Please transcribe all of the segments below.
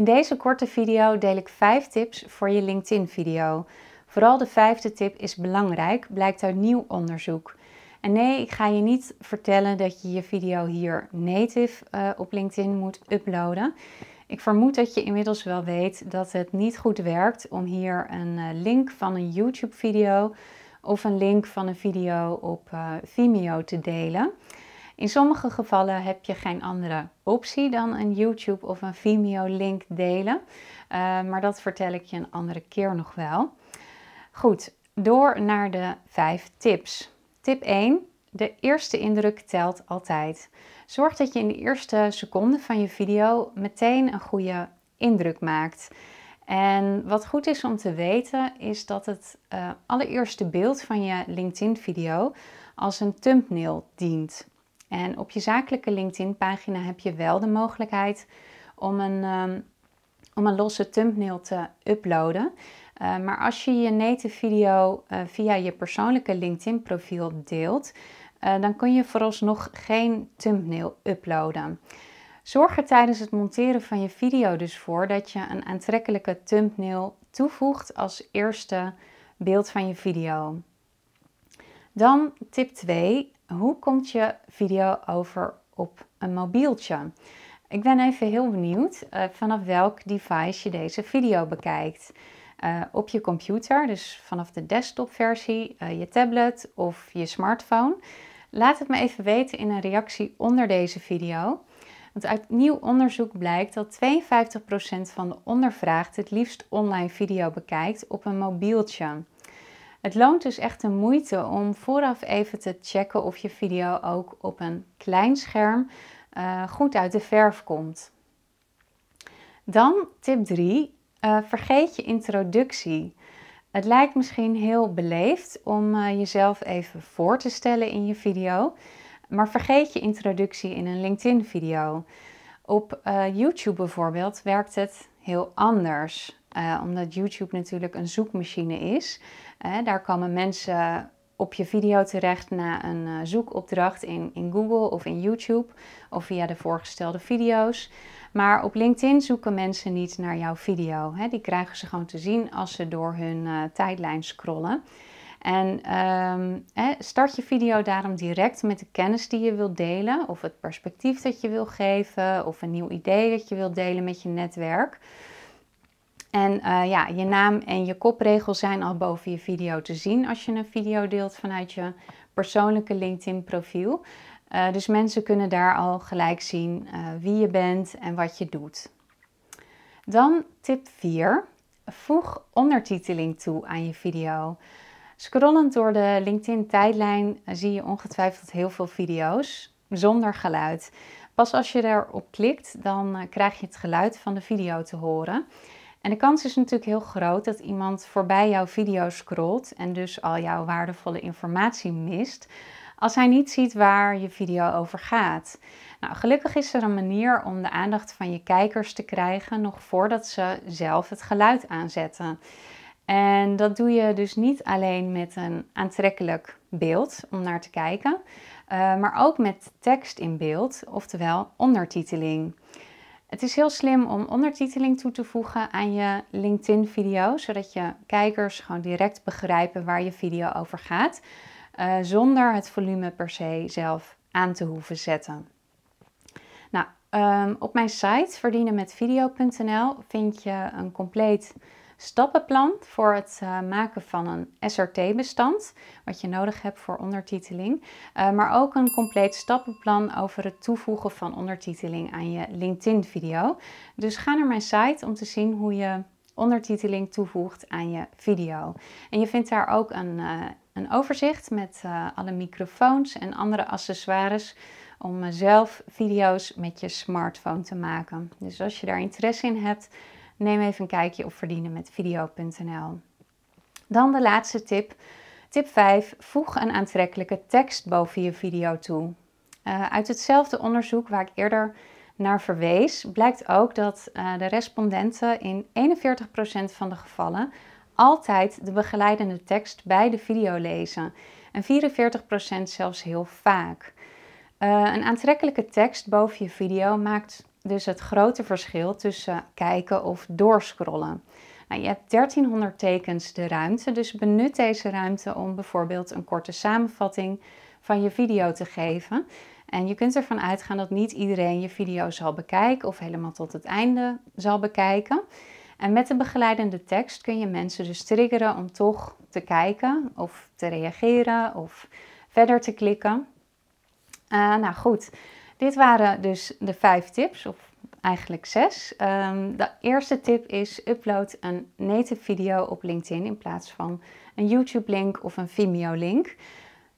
In deze korte video deel ik 5 tips voor je LinkedIn video. Vooral de vijfde tip is belangrijk, blijkt uit nieuw onderzoek. En nee, ik ga je niet vertellen dat je je video hier native eh, op LinkedIn moet uploaden. Ik vermoed dat je inmiddels wel weet dat het niet goed werkt om hier een eh, link van een YouTube video of een link van een video op eh, Vimeo te delen. In sommige gevallen heb je geen andere optie dan een YouTube of een Vimeo link delen. Eh, maar dat vertel ik je een andere keer nog wel. Goed, door naar de 5 tips. Tip 1. De eerste indruk telt altijd. Zorg dat je in de eerste seconde van je video meteen een goede indruk maakt. En wat goed is om te weten is dat het eh, allereerste beeld van je LinkedIn-video als een thumbnail dient. En op je zakelijke LinkedIn-pagina heb je wel de mogelijkheid om een, ehm, om een losse thumbnail te uploaden. Eh, maar als je je native video eh, via je persoonlijke LinkedIn-profiel deelt, eh, dan kun je vooralsnog geen thumbnail uploaden. Zorg er tijdens het monteren van je video dus voor dat je een aantrekkelijke thumbnail toevoegt als eerste beeld van je video. Dan tip 2 hoe komt je video over op een mobieltje? Ik ben even heel benieuwd eh, vanaf welk device je deze video bekijkt. Eh, op je computer, dus vanaf de desktopversie, eh, je tablet of je smartphone. Laat het me even weten in een reactie onder deze video. Want uit nieuw onderzoek blijkt dat 52% van de ondervraagden het liefst online video bekijkt op een mobieltje. Het loont dus echt de moeite om vooraf even te checken of je video ook op een klein scherm eh, goed uit de verf komt. Dan tip 3. Eh, vergeet je introductie. Het lijkt misschien heel beleefd om eh, jezelf even voor te stellen in je video, maar vergeet je introductie in een LinkedIn video. Op YouTube bijvoorbeeld werkt het heel anders. Eh, omdat YouTube natuurlijk een zoekmachine is. daar komen mensen op je video terecht na een eh, zoekopdracht in, in Google of in YouTube of via de voorgestelde video's. Maar op LinkedIn zoeken mensen niet naar jouw video. Hè. Die krijgen ze gewoon te zien als ze door hun eh, tijdlijn scrollen. En ehm, start je video daarom direct met de kennis die je wilt delen, of het perspectief dat je wilt geven, of een nieuw idee dat je wilt delen met je netwerk. En eh, ja, je naam en je kopregel zijn al boven je video te zien als je een video deelt vanuit je persoonlijke LinkedIn profiel. Eh, dus mensen kunnen daar al gelijk zien eh, wie je bent en wat je doet. Dan tip 4. Voeg ondertiteling toe aan je video. Scrollend door de LinkedIn-tijdlijn zie je ongetwijfeld heel veel video's zonder geluid. Pas als je daarop klikt, dan krijg je het geluid van de video te horen. En de kans is natuurlijk heel groot dat iemand voorbij jouw video scrolt en dus al jouw waardevolle informatie mist als hij niet ziet waar je video over gaat. Nou, gelukkig is er een manier om de aandacht van je kijkers te krijgen nog voordat ze zelf het geluid aanzetten. En dat doe je dus niet alleen met een aantrekkelijk beeld om naar te kijken, eh, maar ook met tekst in beeld, oftewel ondertiteling. Het is heel slim om ondertiteling toe te voegen aan je LinkedIn-video, zodat je kijkers gewoon direct begrijpen waar je video over gaat, eh, zonder het volume per se zelf aan te hoeven zetten. Nou, ehm, op mijn site verdienenmetvideo.nl vind je een compleet stappenplan voor het eh, maken van een SRT-bestand, wat je nodig hebt voor ondertiteling, eh, maar ook een compleet stappenplan over het toevoegen van ondertiteling aan je LinkedIn-video. Dus ga naar mijn site om te zien hoe je ondertiteling toevoegt aan je video. En je vindt daar ook een, eh, een overzicht met alle microfoons en andere accessoires om zelf video's met je smartphone te maken. Dus als je daar interesse in hebt, neem even een kijkje op verdienen met video.nl. Dan de laatste tip. Tip 5. Voeg een aantrekkelijke tekst boven je video toe. Eh, uit hetzelfde onderzoek waar ik eerder naar verwees, blijkt ook dat eh, de respondenten in 41% van de gevallen altijd de begeleidende tekst bij de video lezen. En 44% zelfs heel vaak. Eh, een aantrekkelijke tekst boven je video maakt dus het grote verschil tussen kijken of doorscrollen. Nou, je hebt 1300 tekens de ruimte, dus benut deze ruimte om bijvoorbeeld een korte samenvatting van je video te geven. En je kunt ervan uitgaan dat niet iedereen je video zal bekijken of helemaal tot het einde zal bekijken. En met de begeleidende tekst kun je mensen dus triggeren om toch te kijken of te reageren of verder te klikken. Eh, nou goed, dit waren dus de vijf tips, of eigenlijk zes. Ehm, de eerste tip is upload een native video op LinkedIn in plaats van een YouTube link of een Vimeo link.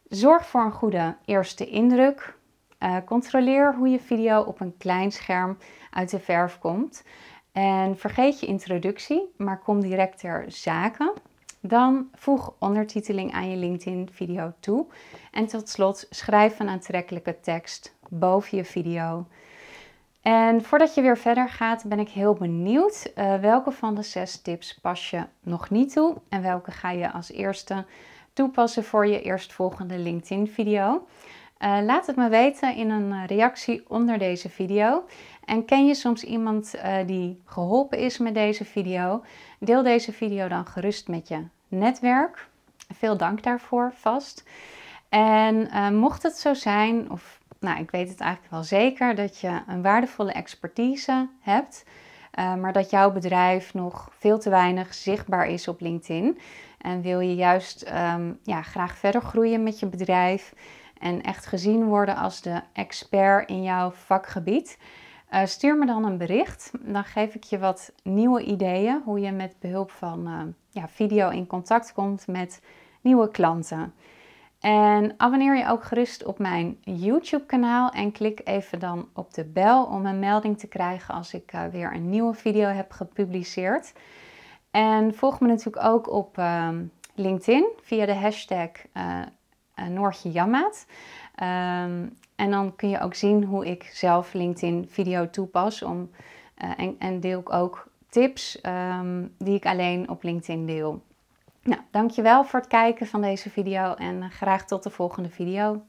Zorg voor een goede eerste indruk. Eh, controleer hoe je video op een klein scherm uit de verf komt. En vergeet je introductie, maar kom direct ter zaken. Dan voeg ondertiteling aan je LinkedIn video toe. En tot slot schrijf een aantrekkelijke tekst boven je video. En voordat je weer verder gaat, ben ik heel benieuwd eh, welke van de zes tips pas je nog niet toe en welke ga je als eerste toepassen voor je eerstvolgende LinkedIn video. Eh, laat het me weten in een eh, reactie onder deze video. En ken je soms iemand die geholpen is met deze video? Deel deze video dan gerust met je netwerk. Veel dank daarvoor vast. En mocht het zo zijn, of nou, ik weet het eigenlijk wel zeker, dat je een waardevolle expertise hebt, eh, maar dat jouw bedrijf nog veel te weinig zichtbaar is op LinkedIn. En wil je juist ehm, ja, graag verder groeien met je bedrijf en echt gezien worden als de expert in jouw vakgebied? Eh, stuur me dan een bericht. Dan geef ik je wat nieuwe ideeën hoe je met behulp van eh, ja, video in contact komt met nieuwe klanten. En abonneer je ook gerust op mijn YouTube-kanaal en klik even dan op de bel om een melding te krijgen als ik eh, weer een nieuwe video heb gepubliceerd. En volg me natuurlijk ook op ehm, LinkedIn via de hashtag uh, Noortje ehm, en dan kun je ook zien hoe ik zelf LinkedIn-video toepas om, en, en deel ik ook tips ehm, die ik alleen op LinkedIn deel. Nou, dankjewel voor het kijken van deze video en eh, graag tot de volgende video.